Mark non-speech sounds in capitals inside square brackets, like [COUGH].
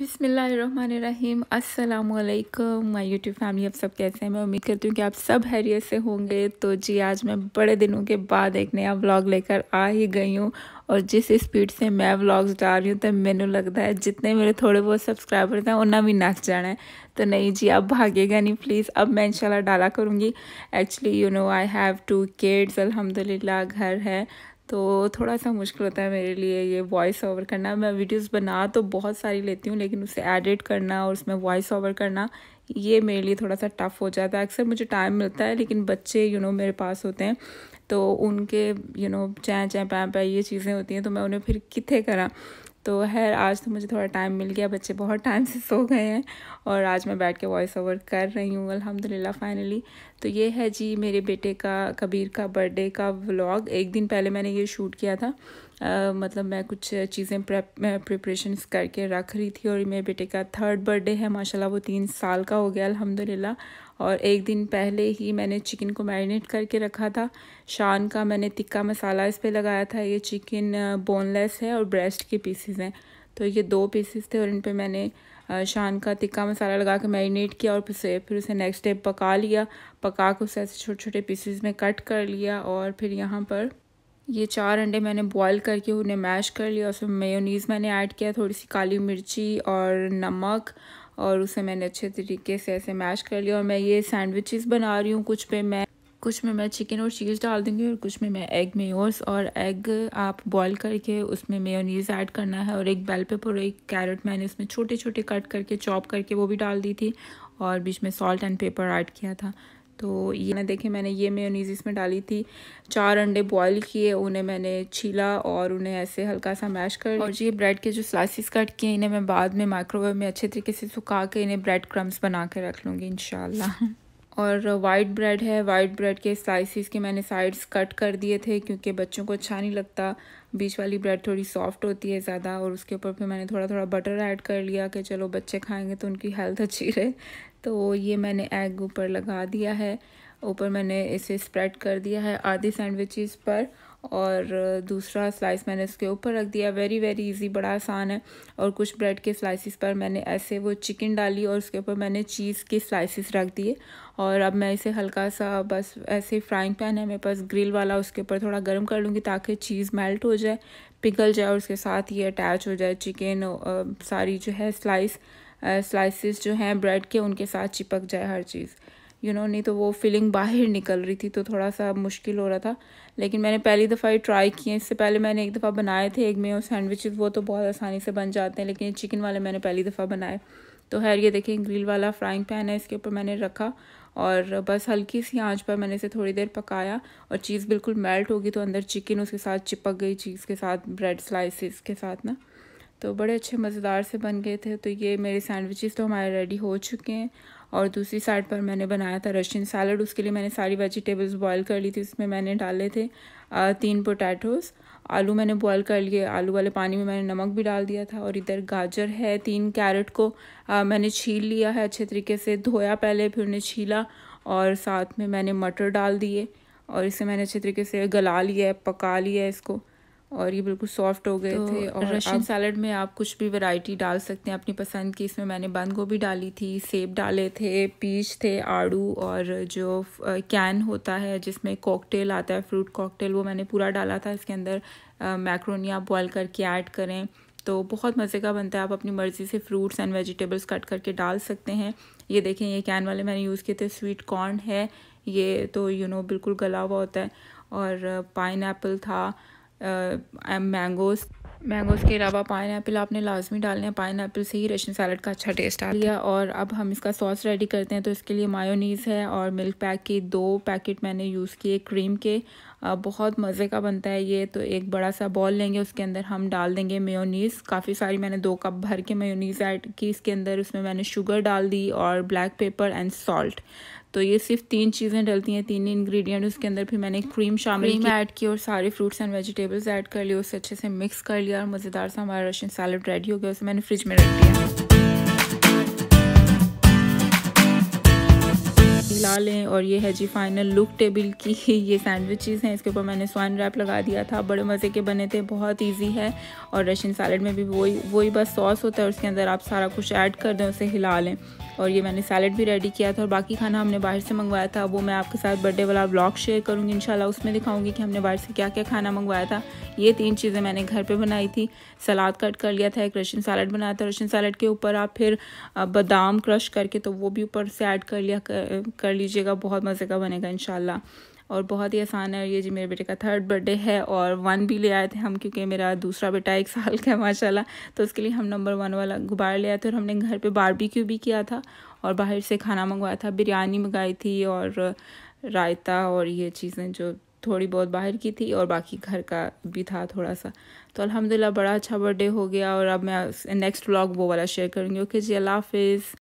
बिसमीम् अल्लाम my YouTube family आप सब कैसे हैं मैं उम्मीद करती हूँ कि आप सब हैरियत से होंगे तो जी आज मैं बड़े दिनों के बाद एक नया व्लॉग लेकर आ ही गई हूँ और जिस स्पीड से मैं व्लॉग्स डाल रही हूँ तो मैंने लगता है जितने मेरे थोड़े बहुत सब्सक्राइबर हैं उन्हें भी नाच जाना है तो नहीं जी अब भागेगा नहीं प्लीज़ अब मैं इंशाल्लाह डाला करूँगी actually you know I have two kids अलहमदिल्ला घर है तो थोड़ा सा मुश्किल होता है मेरे लिए ये वॉइस ओवर करना मैं वीडियोस बना तो बहुत सारी लेती हूँ लेकिन उसे एडिट करना और उसमें वॉइस ओवर करना ये मेरे लिए थोड़ा सा टफ़ हो जाता है अक्सर मुझे टाइम मिलता है लेकिन बच्चे यू you नो know, मेरे पास होते हैं तो उनके यू नो चैं चैं पैं पैं ये चीज़ें होती हैं तो मैं उन्हें फिर कितने करा तो खैर आज तो मुझे थोड़ा टाइम मिल गया बच्चे बहुत टाइम से सो गए हैं और आज मैं बैठ के वॉइस ओवर कर रही हूँ अल्हम्दुलिल्लाह फाइनली तो ये है जी मेरे बेटे का कबीर का बर्थडे का व्लॉग एक दिन पहले मैंने ये शूट किया था आ, मतलब मैं कुछ चीज़ें प्रिपरेशन करके रख रही थी और मेरे बेटे का थर्ड बर्थडे है माशाल्लाह वो तीन साल का हो गया अलहमदिल्ला और एक दिन पहले ही मैंने चिकन को मैरिनेट करके रखा था शान का मैंने तिक्का मसाला इस पर लगाया था ये चिकन बोनलेस है और ब्रेस्ट के पीसेस हैं तो ये दो पीसेस थे और इन पर मैंने शान का तिक्का मसाला लगा के मैरिनेट किया और उसे फिर उसे नेक्स्ट डे पका लिया पका के उसे ऐसे छोटे छोटे पीसेस में कट कर लिया और फिर यहाँ पर ये चार अंडे मैंने बॉईल करके उन्हें मैश कर लिया उसमें मेयोनीज़ मैंने ऐड किया थोड़ी सी काली मिर्ची और नमक और उसे मैंने अच्छे तरीके से ऐसे मैश कर लिया और मैं ये सैंडविचेस बना रही हूँ कुछ पे मैं कुछ में मैं चिकन और चीज़ डाल दूँगी और कुछ में मैं एग मेयोस और एग आप बॉईल करके उसमें मेयोनीज़ ऐड करना है और एक बेल पेपर और एक कैरेट मैंने उसमें छोटे छोटे कट करके चॉप करके वो भी डाल दी थी और बीच में सॉल्ट एंड पेपर ऐड किया था तो ये ना देखे मैंने ये मेयोनीज इसमें डाली थी चार अंडे बॉईल किए उन्हें मैंने छीला और उन्हें ऐसे हल्का सा मैश कर और ये ब्रेड के जो स्लाइसिस कट किए इन्हें मैं बाद में माइक्रोवेव में अच्छे तरीके से सुखा के इन्हें ब्रेड क्रम्स बना के रख लूँगी इन और वाइट ब्रेड है वाइट ब्रेड के स्लाइसिस के मैंने साइड्स कट कर दिए थे क्योंकि बच्चों को अच्छा नहीं लगता बीच वाली ब्रेड थोड़ी सॉफ्ट होती है ज़्यादा और उसके ऊपर फिर मैंने थोड़ा थोड़ा बटर ऐड कर लिया कि चलो बच्चे खाएंगे तो उनकी हेल्थ अच्छी रहे तो ये मैंने एग ऊपर लगा दिया है ऊपर मैंने इसे स्प्रेड कर दिया है आधी सैंडविचेस पर और दूसरा स्लाइस मैंने इसके ऊपर रख दिया वेरी वेरी इजी बड़ा आसान है और कुछ ब्रेड के स्लाइसिस पर मैंने ऐसे वो चिकन डाली और उसके ऊपर मैंने चीज़ के स्लाइसिस रख दिए और अब मैं इसे हल्का सा बस ऐसे फ्राइंग पैन है मेरे पास ग्रिल वाला उसके ऊपर थोड़ा गर्म कर लूँगी ताकि चीज़ मेल्ट हो जाए पिघल जाए और उसके साथ ही अटैच हो जाए चिकन सारी जो है स्लाइस स्लाइसिस जो हैं ब्रेड के उनके साथ चिपक जाए हर चीज़ यू नो नहीं तो वो फीलिंग बाहर निकल रही थी तो थोड़ा सा मुश्किल हो रहा था लेकिन मैंने पहली दफ़ा ही ट्राई किए इससे पहले मैंने एक दफ़ा बनाए थे एक में और सैंडविचेस वो तो बहुत आसानी से बन जाते हैं लेकिन चिकन वाले मैंने पहली दफ़ा बनाए तो खैर ये देखें ग्रिल वाला फ्राइंग पैन है इसके ऊपर मैंने रखा और बस हल्की सी आंच पर मैंने इसे थोड़ी देर पकाया और चीज़ बिल्कुल मेल्ट होगी तो अंदर चिकन उसके साथ चिपक गई चीज़ के साथ ब्रेड स्लाइसिस के साथ ना तो बड़े अच्छे मज़ेदार से बन गए थे तो ये मेरे सैंडविचेस तो हमारे रेडी हो चुके हैं और दूसरी साइड पर मैंने बनाया था रशियन सैलड उसके लिए मैंने सारी वेजिटेबल्स बॉयल कर ली थी उसमें मैंने डाले थे तीन पोटैटोज़ आलू मैंने बॉयल कर लिए आलू वाले पानी में मैंने नमक भी डाल दिया था और इधर गाजर है तीन कैरेट को आ, मैंने छील लिया है अच्छे तरीके से धोया पहले फिर उन्हें छीला और साथ में मैंने मटर डाल दिए और इसे मैंने अच्छे तरीके से गला लिया है पका लिया है इसको और ये बिल्कुल सॉफ्ट हो गए तो थे और रशियन सैलड में आप कुछ भी वैरायटी डाल सकते हैं अपनी पसंद की इसमें मैंने बंद गोभी डाली थी सेब डाले थे पीच थे आड़ू और जो कैन होता है जिसमें कॉकटेल आता है फ्रूट कॉकटेल वो मैंने पूरा डाला था इसके अंदर मैक्रोनी आप बॉयल करके ऐड करें तो बहुत मज़े का बनता है आप अपनी मर्ज़ी से फ्रूट्स एंड वेजिटेबल्स कट करके डाल सकते हैं ये देखें ये कैन वाले मैंने यूज़ किए थे स्वीट कॉर्न है ये तो यू you नो know, बिल्कुल गला हुआ होता है और पाइन था मैंगोज़ मैंगोज़ के अलावा पाइन आपने लाजमी डालने हैं पाइन से ही रशियन सैलड का अच्छा टेस्ट आ गया और अब हम इसका सॉस रेडी करते हैं तो इसके लिए मायोनीज़ है और मिल्क पैक के दो पैकेट मैंने यूज़ किए क्रीम के बहुत मज़े का बनता है ये तो एक बड़ा सा बॉल लेंगे उसके अंदर हम डाल देंगे मेयोनीज़ काफ़ी सारी मैंने दो कप भर के मेयोनीज़ ऐड की इसके अंदर उसमें मैंने शुगर डाल दी और ब्लैक पेपर एंड सॉल्ट तो ये सिर्फ तीन चीज़ें डलती हैं तीन इंग्रेडिएंट उसके अंदर फिर मैंने क्रीम शामिल क्रीम ऐड की और सारे फ्रूट्स एंड वेजिटेबल्स ऐड कर लिए उसे अच्छे से मिक्स कर लिया और मज़ेदार सा हमारा रशियन सैलड रेडी हो गया उसे मैंने फ्रिज में रख दिया मिला लें और ये है जी फाइनल लुक टेबल की [LAUGHS] ये सैंडविचेस हैं इसके ऊपर मैंने स्वाइन रैप लगा दिया था बड़े मज़े के बने थे बहुत ईजी है और रशियन सैलड में भी वही वही बस सॉस होता है उसके अंदर आप सारा कुछ ऐड कर दें उसे हिला लें और ये मैंने सैलड भी रेडी किया था और बाकी खाना हमने बाहर से मंगवाया था वो मैं आपके साथ बर्थडे वाला ब्लॉग शेयर करूँगी इन उसमें दिखाऊँगी कि हमने बाहर से क्या क्या खाना मंगवाया था ये तीन चीज़ें मैंने घर पर बनाई थी सलाद कट कर लिया था एक रशियन सैलड बनाया था रशियन सैलड के ऊपर आप फिर बादाम क्रश करके तो वो भी ऊपर से ऐड कर लिया कर कर लीजिएगा बहुत मज़े का बनेगा इन और बहुत ही आसान है ये जी मेरे बेटे का थर्ड बर्थडे है और वन भी ले आए थे हम क्योंकि मेरा दूसरा बेटा एक साल का है माशाल्लाह तो उसके लिए हम नंबर वन वाला गुब्बारे ले आए थे और हमने घर पे बारबेक्यू भी किया था और बाहर से खाना मंगवाया था बिरयानी मंगाई थी और रायता और ये चीज़ें जो थोड़ी बहुत बाहर की थी और बाकी घर का भी था थोड़ा सा तो अलहमदिल्ला बड़ा अच्छा बर्थडे हो गया और अब मैं नेक्स्ट ब्लॉग वो वाला शेयर करूँगी ओके जी अल्लाह हाफिज़